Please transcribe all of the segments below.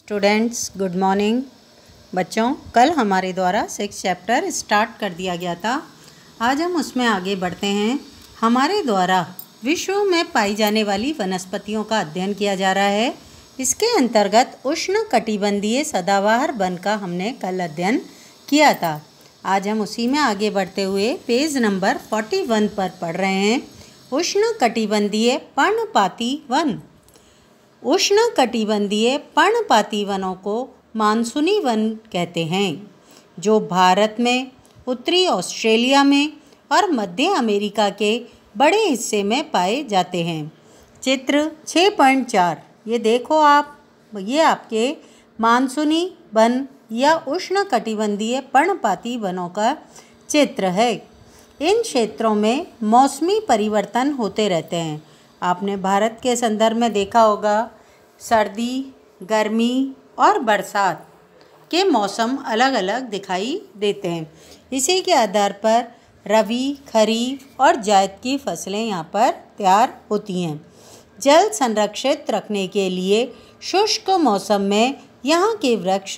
students good morning बच्चों कल हमारे द्वारा सिक्स चैप्टर स्टार्ट कर दिया गया था आज हम उसमें आगे बढ़ते हैं हमारे द्वारा विश्व में पाई जाने वाली वनस्पतियों का अध्ययन किया जा रहा है इसके अंतर्गत उष्ण कटिबंधीय सदाबहार वन का हमने कल अध्ययन किया था आज हम उसी में आगे बढ़ते हुए पेज नंबर फोर्टी पर पढ़ रहे हैं उष्ण कटिबंधीय पर्णपाती वन उष्ण कटिबंधीय पर्णपाती वनों को मानसूनी वन कहते हैं जो भारत में उत्तरी ऑस्ट्रेलिया में और मध्य अमेरिका के बड़े हिस्से में पाए जाते हैं चित्र 6.4 ये देखो आप ये आपके मानसूनी वन या उष्ण कटिबंधीय पर्णपाती वनों का चित्र है इन क्षेत्रों में मौसमी परिवर्तन होते रहते हैं आपने भारत के संदर्भ में देखा होगा सर्दी गर्मी और बरसात के मौसम अलग अलग दिखाई देते हैं इसी के आधार पर रबी खरीफ और जायद की फसलें यहाँ पर तैयार होती हैं जल संरक्षित रखने के लिए शुष्क मौसम में यहाँ के वृक्ष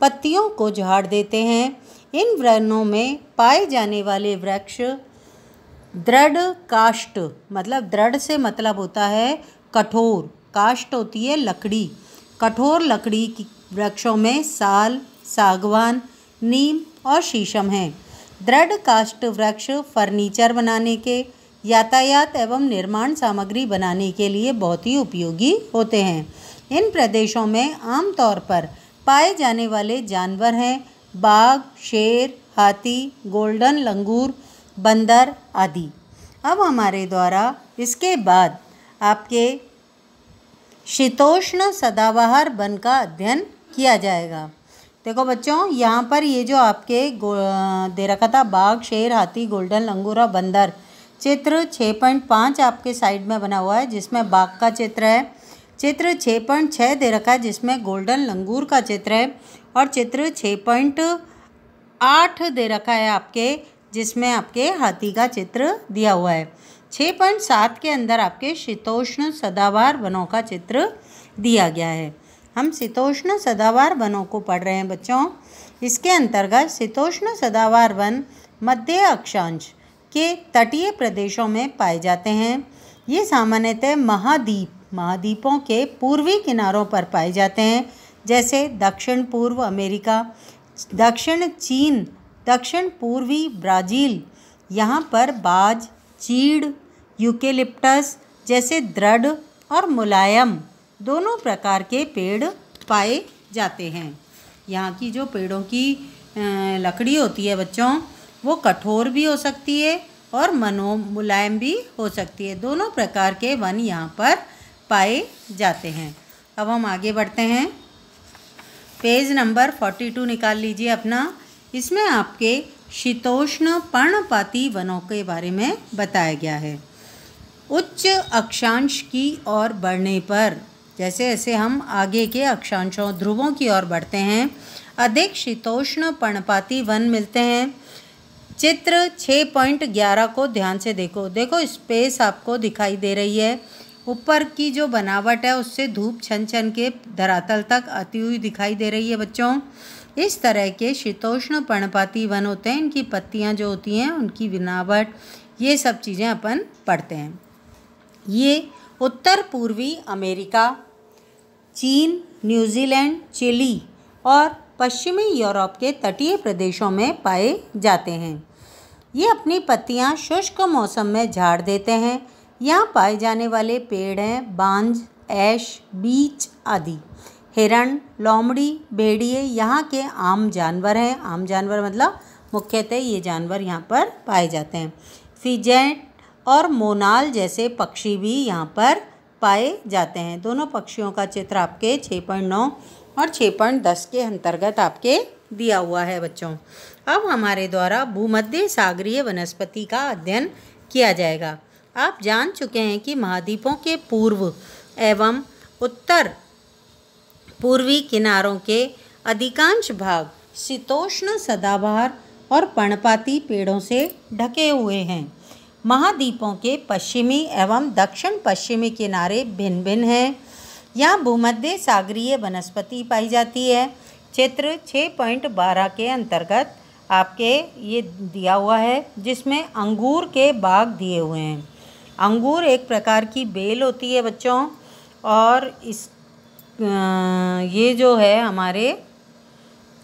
पत्तियों को झाड़ देते हैं इन वनों में पाए जाने वाले वृक्ष दृढ़ काष्ट मतलब दृढ़ से मतलब होता है कठोर काष्ट होती है लकड़ी कठोर लकड़ी की वृक्षों में साल सागवान नीम और शीशम हैं दृढ़ काष्ट वृक्ष फर्नीचर बनाने के यातायात एवं निर्माण सामग्री बनाने के लिए बहुत ही उपयोगी होते हैं इन प्रदेशों में आमतौर पर पाए जाने वाले जानवर हैं बाघ शेर हाथी गोल्डन लंगूर बंदर आदि अब हमारे द्वारा इसके बाद आपके शीतोष्ण सदाबहार वन का अध्ययन किया जाएगा देखो बच्चों यहाँ पर ये जो आपके दे रखा था बाघ शेर हाथी गोल्डन लंगूरा बंदर चित्र 6.5 आपके साइड में बना हुआ है जिसमें बाघ का चित्र है चित्र 6.6 दे रखा है जिसमें गोल्डन लंगूर का चित्र है और चित्र 6.8 दे रखा है आपके जिसमें आपके हाथी का चित्र दिया हुआ है छः पॉइंट सात के अंदर आपके शीतोष्ण सदावार वनों का चित्र दिया गया है हम शीतोष्ण सदावार वनों को पढ़ रहे हैं बच्चों इसके अंतर्गत शीतोष्ण सदावार वन मध्य अक्षांश के तटीय प्रदेशों में पाए जाते हैं ये सामान्यतः महाद्वीप महाद्वीपों के पूर्वी किनारों पर पाए जाते हैं जैसे दक्षिण पूर्व अमेरिका दक्षिण चीन दक्षिण पूर्वी ब्राज़ील यहाँ पर बाज चीड़ यूकेलिप्टस जैसे दृढ़ और मुलायम दोनों प्रकार के पेड़ पाए जाते हैं यहाँ की जो पेड़ों की लकड़ी होती है बच्चों वो कठोर भी हो सकती है और मनो मुलायम भी हो सकती है दोनों प्रकार के वन यहाँ पर पाए जाते हैं अब हम आगे बढ़ते हैं पेज नंबर फोर्टी टू निकाल लीजिए अपना इसमें आपके शीतोष्ण पर्णपाती वनों के बारे में बताया गया है उच्च अक्षांश की ओर बढ़ने पर जैसे जैसे हम आगे के अक्षांशों ध्रुवों की ओर बढ़ते हैं अधिक शीतोष्ण पर्णपाती वन मिलते हैं चित्र 6.11 को ध्यान से देखो देखो स्पेस आपको दिखाई दे रही है ऊपर की जो बनावट है उससे धूप छन छन के धरातल तक आती हुई दिखाई दे रही है बच्चों इस तरह के शीतोष्ण पर्णपाती वन होते हैं इनकी पत्तियाँ जो होती हैं उनकी बनावट ये सब चीज़ें अपन पढ़ते हैं ये उत्तर पूर्वी अमेरिका चीन न्यूजीलैंड चिली और पश्चिमी यूरोप के तटीय प्रदेशों में पाए जाते हैं ये अपनी पत्तियाँ शुष्क मौसम में झाड़ देते हैं यहाँ पाए जाने वाले पेड़ हैं बांझ ऐश बीच आदि हिरण लोमड़ी भेड़िए यहाँ के आम जानवर हैं आम जानवर मतलब मुख्यतः ये जानवर यहाँ पर पाए जाते हैं फिजेंट और मोनाल जैसे पक्षी भी यहाँ पर पाए जाते हैं दोनों पक्षियों का चित्र आपके छः पॉइंट नौ और छः पॉइंट दस के अंतर्गत आपके दिया हुआ है बच्चों अब हमारे द्वारा भूमध्य सागरीय वनस्पति का अध्ययन किया जाएगा आप जान चुके हैं कि महाद्वीपों के पूर्व एवं उत्तर पूर्वी किनारों के अधिकांश भाग शीतोष्ण सदाबहार और पर्णपाती पेड़ों से ढके हुए हैं महाद्वीपों के पश्चिमी एवं दक्षिण पश्चिमी किनारे भिन्न भिन्न हैं यहाँ भूमध्य सागरीय वनस्पति पाई जाती है क्षेत्र 6.12 के अंतर्गत आपके ये दिया हुआ है जिसमें अंगूर के बाग दिए हुए हैं अंगूर एक प्रकार की बेल होती है बच्चों और इस ये जो है हमारे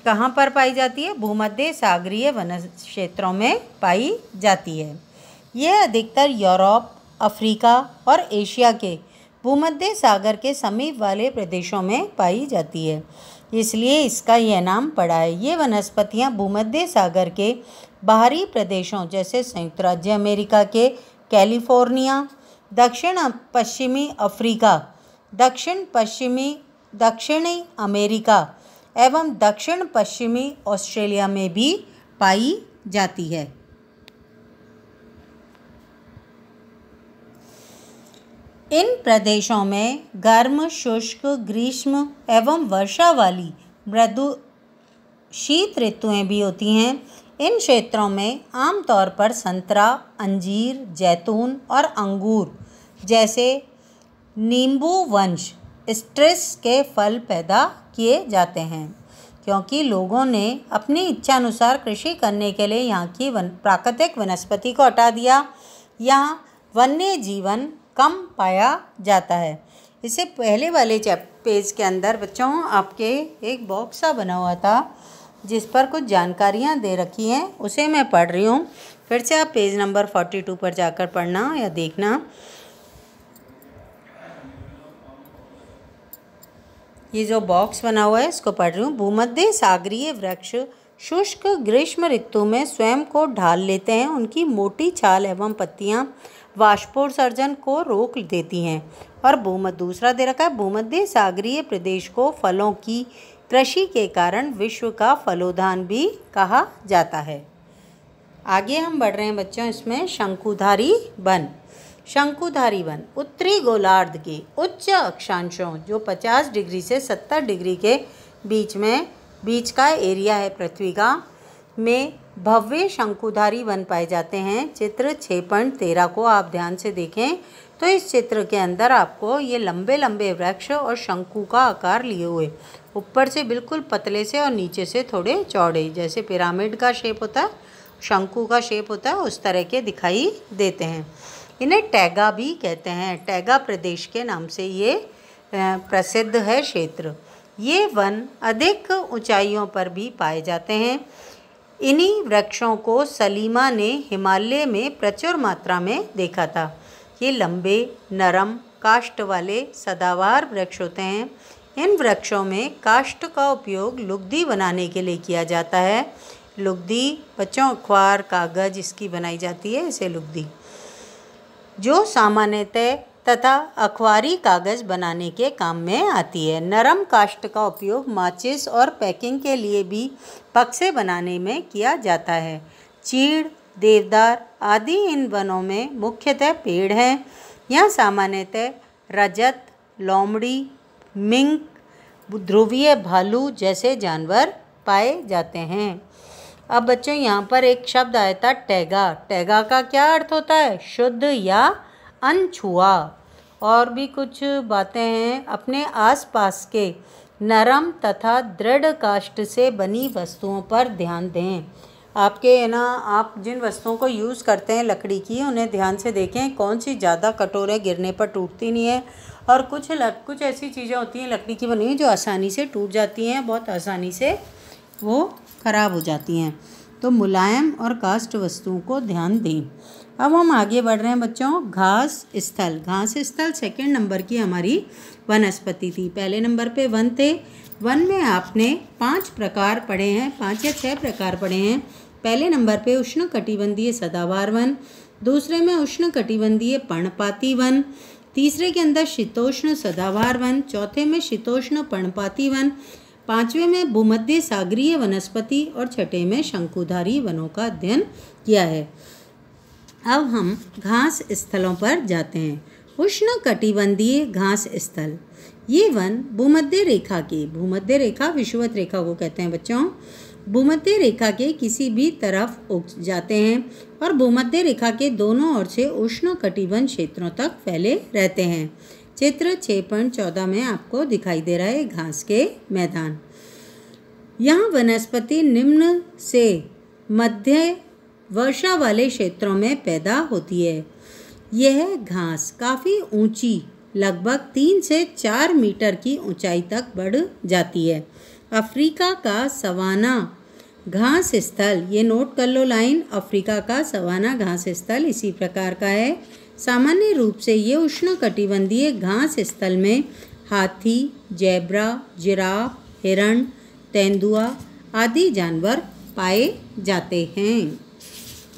कहाँ पर पाई जाती है भूमध्य सागरीय वन क्षेत्रों में पाई जाती है यह अधिकतर यूरोप अफ्रीका और एशिया के भूमध्य सागर के समीप वाले प्रदेशों में पाई जाती है इसलिए इसका यह नाम पड़ा है ये वनस्पतियाँ भूमध्य सागर के बाहरी प्रदेशों जैसे संयुक्त राज्य अमेरिका के कैलिफोर्निया दक्षिण पश्चिमी अफ्रीका दक्षिण पश्चिमी दक्षिणी अमेरिका एवं दक्षिण पश्चिमी ऑस्ट्रेलिया में भी पाई जाती है इन प्रदेशों में गर्म शुष्क ग्रीष्म एवं वर्षा वाली मृदु शीत ऋतुएं भी होती हैं इन क्षेत्रों में आमतौर पर संतरा अंजीर जैतून और अंगूर जैसे नींबू वंश स्ट्रेस के फल पैदा किए जाते हैं क्योंकि लोगों ने अपनी इच्छानुसार कृषि करने के लिए यहाँ की वन प्राकृतिक वनस्पति को हटा दिया यहाँ वन्य जीवन कम पाया जाता है इसे पहले वाले चैप पेज के अंदर बच्चों आपके एक बॉक्स सा बना हुआ था जिस पर कुछ जानकारियाँ दे रखी हैं उसे मैं पढ़ रही हूँ फिर से आप पेज नंबर फोर्टी टू पर जाकर पढ़ना या देखना ये जो बॉक्स बना हुआ है इसको पढ़ रही हूँ भूमध्य सागरीय वृक्ष शुष्क ग्रीष्म ऋतु में स्वयं को ढाल लेते हैं उनकी मोटी छाल एवं पत्तियाँ वाष्पोत्सर्जन को रोक देती हैं और भूमध दूसरा दे रखा है भूमध्य सागरीय प्रदेश को फलों की कृषि के कारण विश्व का फलोधान भी कहा जाता है आगे हम बढ़ रहे हैं बच्चों इसमें शंकुधारी वन शंकुधारी वन उत्तरी गोलार्ध के उच्च अक्षांशों जो 50 डिग्री से 70 डिग्री के बीच में बीच का एरिया है पृथ्वी का में भव्य शंकुधारी वन पाए जाते हैं चित्र छः पॉइंट तेरह को आप ध्यान से देखें तो इस चित्र के अंदर आपको ये लंबे लंबे वृक्ष और शंकु का आकार लिए हुए ऊपर से बिल्कुल पतले से और नीचे से थोड़े चौड़े जैसे पिरामिड का शेप होता है शंकु का शेप होता है उस तरह के दिखाई देते हैं इन्हें टैगा भी कहते हैं टैगा प्रदेश के नाम से ये प्रसिद्ध है क्षेत्र ये वन अधिक ऊंचाइयों पर भी पाए जाते हैं इन्हीं वृक्षों को सलीमा ने हिमालय में प्रचुर मात्रा में देखा था ये लंबे नरम काष्ट वाले सदावार वृक्ष होते हैं इन वृक्षों में काष्ट का उपयोग लुगदी बनाने के लिए किया जाता है लुगदी बच्चों अखबार कागज़ इसकी बनाई जाती है इसे लुगदी जो सामान्यतः तथा अखबारी कागज़ बनाने के काम में आती है नरम काष्ट का उपयोग माचिस और पैकिंग के लिए भी पक्से बनाने में किया जाता है चीड़ देवदार आदि इन वनों में मुख्यतः पेड़ हैं यह सामान्यतः रजत लोमड़ी मिंक ध्रुवीय भालू जैसे जानवर पाए जाते हैं अब बच्चों यहाँ पर एक शब्द आया था टैगा टैगा का क्या अर्थ होता है शुद्ध या अनछुआ और भी कुछ बातें हैं अपने आसपास के नरम तथा दृढ़ काष्ट से बनी वस्तुओं पर ध्यान दें आपके है ना आप जिन वस्तुओं को यूज़ करते हैं लकड़ी की उन्हें ध्यान से देखें कौन सी ज़्यादा कटोरे है गिरने पर टूटती नहीं है और कुछ लक कुछ ऐसी चीज़ें होती हैं लकड़ी की बनी हुई जो आसानी से टूट जाती हैं बहुत आसानी से वो खराब हो जाती हैं तो मुलायम और कास्ट वस्तुओं को ध्यान दें अब हम आगे बढ़ रहे हैं बच्चों घास स्थल घास स्थल सेकेंड नंबर की हमारी वनस्पति थी पहले नंबर पे वन थे वन में आपने पांच प्रकार पढ़े हैं पांच या छह प्रकार पढ़े हैं पहले नंबर पे उष्ण कटिबंधीय सदावार वन दूसरे में उष्ण कटिबंधीय पर्णपाती वन तीसरे के अंदर शीतोष्ण सदावार वन चौथे में शीतोष्ण पर्णपाती वन पांचवें में भूमध्य सागरीय वनस्पति और छठे में शंकुधारी वनों का अध्ययन किया है अब हम घास स्थलों पर जाते हैं उष्ण कटिबंधीय घास स्थल ये वन भूमध्य रेखा के भूमध्य रेखा विषुवत रेखा को कहते हैं बच्चों भूमध्य रेखा के किसी भी तरफ उग जाते हैं और भूमध्य रेखा के दोनों ओर से उष्ण कटिबंध क्षेत्रों तक फैले रहते हैं चित्र छः पॉइंट चौदह में आपको दिखाई दे रहा है घास के मैदान यहाँ वनस्पति निम्न से मध्य वर्षा वाले क्षेत्रों में पैदा होती है यह घास काफ़ी ऊंची लगभग तीन से चार मीटर की ऊंचाई तक बढ़ जाती है अफ्रीका का सवाना घास स्थल ये नोट कर लो लाइन अफ्रीका का सवाना घास स्थल इसी प्रकार का है सामान्य रूप से ये उष्णकटिबंधीय घास स्थल में हाथी जैबरा जिराफ हिरण तेंदुआ आदि जानवर पाए जाते हैं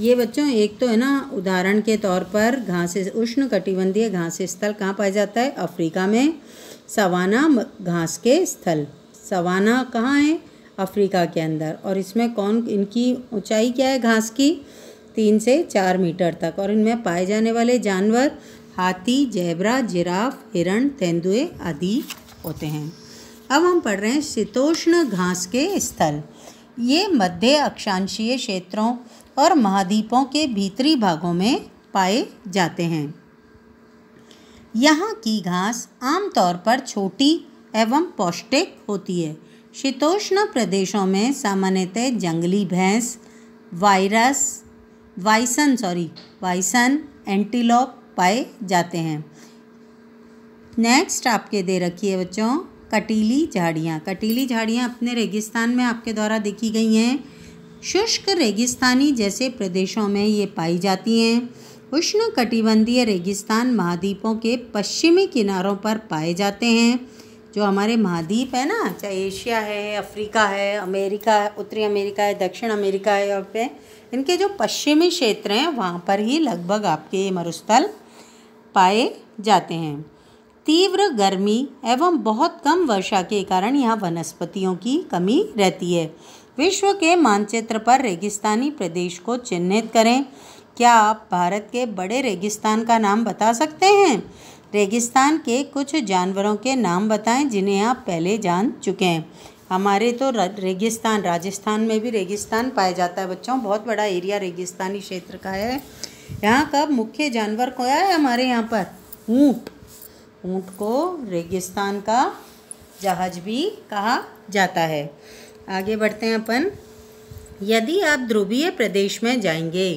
ये बच्चों एक तो है ना उदाहरण के तौर पर घास उष्ण कटिबंधीय घास स्थल कहाँ पाया जाता है अफ्रीका में सवाना घास के स्थल सवाना कहाँ है अफ्रीका के अंदर और इसमें कौन इनकी ऊंचाई क्या है घास की तीन से चार मीटर तक और इनमें पाए जाने वाले जानवर हाथी जैबरा जिराफ हिरण तेंदुए आदि होते हैं अब हम पढ़ रहे हैं शीतोष्ण घास के स्थल ये मध्य अक्षांशीय क्षेत्रों और महाद्वीपों के भीतरी भागों में पाए जाते हैं यहाँ की घास आमतौर पर छोटी एवं पौष्टिक होती है शीतोष्ण प्रदेशों में सामान्यतः जंगली भैंस virus bison sorry bison antelope पाए जाते हैं नेक्स्ट आपके दे रखी है बच्चों कटीली झाड़ियाँ कटीली झाड़ियाँ अपने रेगिस्तान में आपके द्वारा देखी गई हैं शुष्क रेगिस्तानी जैसे प्रदेशों में ये पाई जाती हैं उष्ण कटिबंधीय रेगिस्तान महाद्वीपों के पश्चिमी किनारों पर पाए जाते हैं जो हमारे महाद्वीप है ना चाहे एशिया है अफ्रीका है अमेरिका है उत्तरी अमेरिका है दक्षिण अमेरिका है और पे इनके जो पश्चिमी क्षेत्र हैं वहाँ पर ही लगभग आपके ये मरुस्थल पाए जाते हैं तीव्र गर्मी एवं बहुत कम वर्षा के कारण यहाँ वनस्पतियों की कमी रहती है विश्व के मानचित्र पर रेगिस्तानी प्रदेश को चिन्हित करें क्या आप भारत के बड़े रेगिस्तान का नाम बता सकते हैं रेगिस्तान के कुछ जानवरों के नाम बताएं जिन्हें आप पहले जान चुके हैं हमारे तो रेगिस्तान राजस्थान में भी रेगिस्तान पाया जाता है बच्चों बहुत बड़ा एरिया रेगिस्तानी क्षेत्र का है यहाँ का मुख्य जानवर कोया है हमारे यहाँ पर ऊँट ऊँट को रेगिस्तान का जहाज भी कहा जाता है आगे बढ़ते हैं अपन यदि आप ध्रुवीय प्रदेश में जाएंगे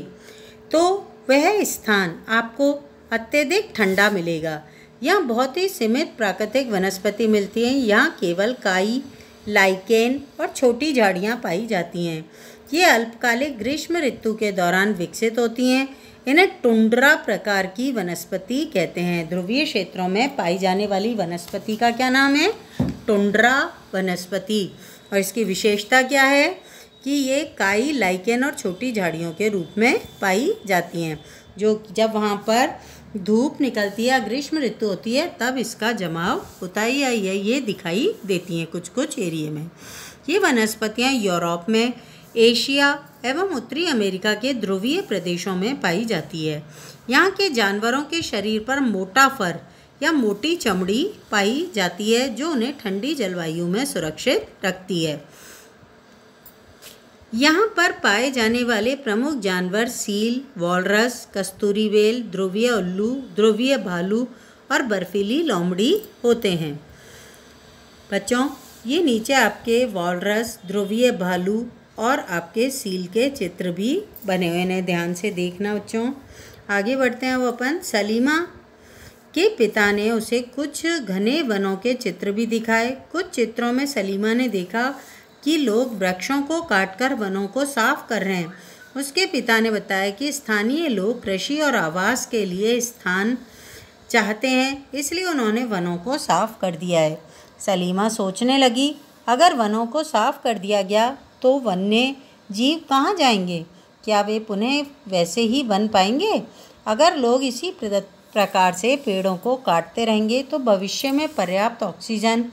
तो वह स्थान आपको अत्यधिक ठंडा मिलेगा यहाँ बहुत ही सीमित प्राकृतिक वनस्पति मिलती है यहाँ केवल काई लाइकेन और छोटी झाड़ियाँ पाई जाती हैं ये अल्पकालिक ग्रीष्म ऋतु के दौरान विकसित होती हैं इन्हें टुंड्रा प्रकार की वनस्पति कहते हैं ध्रुवीय क्षेत्रों में पाई जाने वाली वनस्पति का क्या नाम है टुंड्रा वनस्पति और इसकी विशेषता क्या है कि ये काई लाइकेन और छोटी झाड़ियों के रूप में पाई जाती हैं जो जब वहाँ पर धूप निकलती है ग्रीष्म ऋतु होती है तब इसका जमाव होता ही है ये दिखाई देती हैं कुछ कुछ एरिए में ये वनस्पतियाँ यूरोप में एशिया एवं उत्तरी अमेरिका के ध्रुवीय प्रदेशों में पाई जाती है यहाँ के जानवरों के शरीर पर मोटा फर या मोटी चमड़ी पाई जाती है जो उन्हें ठंडी जलवायु में सुरक्षित रखती है यहाँ पर पाए जाने वाले प्रमुख जानवर सील वॉलरस कस्तूरी वेल ध्रुवीय उल्लू ध्रुवीय भालू और बर्फीली लोमड़ी होते हैं बच्चों ये नीचे आपके वॉलरस ध्रुवीय भालू और आपके सील के चित्र भी बने हुए हैं ध्यान से देखना बच्चों आगे बढ़ते हैं वो अपन सलीमा के पिता ने उसे कुछ घने वनों के चित्र भी दिखाए कुछ चित्रों में सलीमा ने देखा कि लोग वृक्षों को काटकर वनों को साफ कर रहे हैं उसके पिता ने बताया कि स्थानीय लोग कृषि और आवास के लिए स्थान चाहते हैं इसलिए उन्होंने वनों को साफ कर दिया है सलीमा सोचने लगी अगर वनों को साफ कर दिया गया तो वन्य जीव कहाँ जाएंगे क्या वे पुनः वैसे ही बन पाएंगे अगर लोग इसी प्रकार से पेड़ों को काटते रहेंगे तो भविष्य में पर्याप्त ऑक्सीजन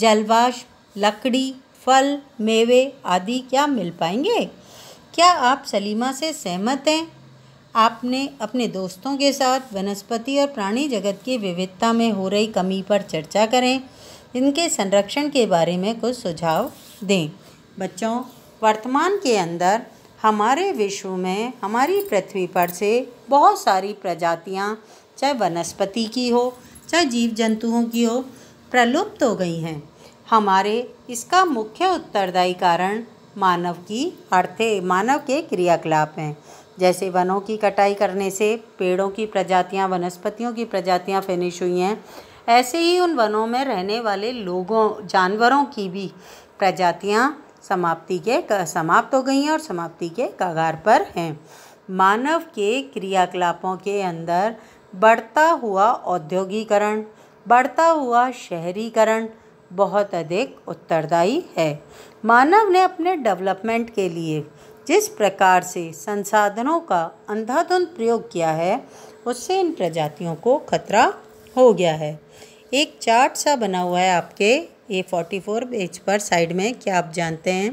जलवाष्प लकड़ी फल मेवे आदि क्या मिल पाएंगे क्या आप सलीमा से सहमत हैं आपने अपने दोस्तों के साथ वनस्पति और प्राणी जगत की विविधता में हो रही कमी पर चर्चा करें इनके संरक्षण के बारे में कुछ सुझाव दें बच्चों वर्तमान के अंदर हमारे विश्व में हमारी पृथ्वी पर से बहुत सारी प्रजातियाँ चाहे वनस्पति की हो चाहे जीव जंतुओं की हो प्रलुप्त हो गई हैं हमारे इसका मुख्य उत्तरदायी कारण मानव की अर्थे मानव के क्रियाकलाप हैं जैसे वनों की कटाई करने से पेड़ों की प्रजातियां वनस्पतियों की प्रजातियां फिनिश हुई हैं ऐसे ही उन वनों में रहने वाले लोगों जानवरों की भी प्रजातियां समाप्ति के समाप्त हो गई हैं और समाप्ति के कगार पर हैं मानव के क्रियाकलापों के अंदर बढ़ता हुआ औद्योगिकरण बढ़ता हुआ शहरीकरण बहुत अधिक उत्तरदायी है मानव ने अपने डेवलपमेंट के लिए जिस प्रकार से संसाधनों का अंधाधुंध प्रयोग किया है उससे इन प्रजातियों को खतरा हो गया है एक चार्ट सा बना हुआ है आपके ए फोर्टी फोर पेज पर साइड में क्या आप जानते हैं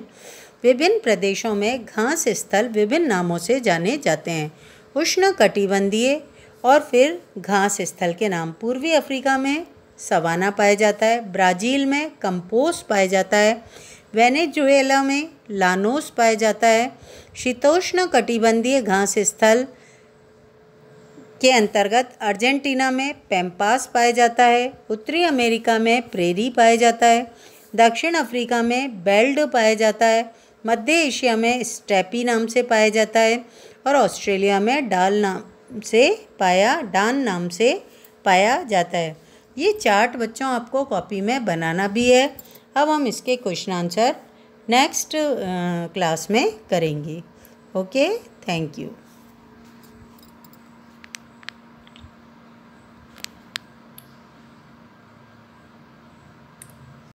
विभिन्न प्रदेशों में घास स्थल विभिन्न नामों से जाने जाते हैं उष्ण कटिबंधीय और फिर घास स्थल के नाम पूर्वी अफ्रीका में सवाना पाया जाता है ब्राज़ील में कंपोस पाया जाता है वेनेजुएला में लानोस पाया जाता है शीतोष्ण कटिबंधीय घास स्थल के अंतर्गत अर्जेंटीना में पेम्पास पाया जाता है उत्तरी अमेरिका में प्रेरी पाया जाता है दक्षिण अफ्रीका में बेल्ड पाया जाता है मध्य एशिया में स्टेपी नाम से पाया जाता है और ऑस्ट्रेलिया में डाल नाम से पाया डान नाम से पाया जाता है ये चार्ट बच्चों आपको कॉपी में बनाना भी है अब हम इसके क्वेश्चन आंसर नेक्स्ट क्लास में करेंगे ओके थैंक यू